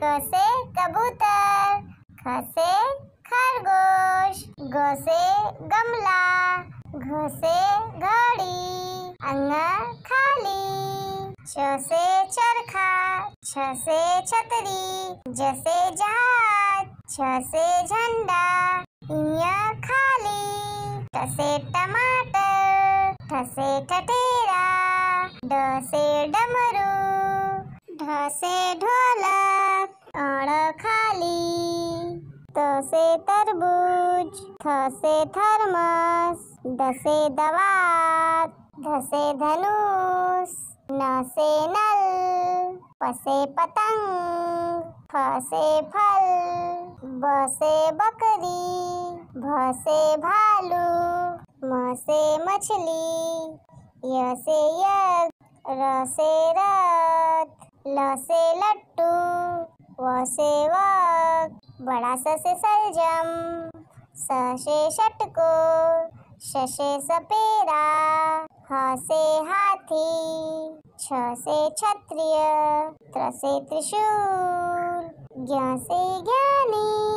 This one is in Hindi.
क से कबूतर ख से खरगोश ग से गमला घ से घड़ी अंग खाली च से चरखा छ से छतरी ज से जहाज छ से झंडा इया खाली ट से टमाटर ठसे से ठठेरा ड से डमरू ढ से ढो कण खाली तसे तरबूज थसे थर्मस दसे दवात धसे धनुष न से नल पसे पतंग फसे फल बसे बकरी भसे भालू मसे मछली यसे यज्ञ रसे रथ लसे लट्टू व सेवक बड़ा स से सलजम सशे षटको शशे सपेरा ह से हाथी छ से क्षत्रिय त्र से त्रिशूल ज्ञ से ज्ञानी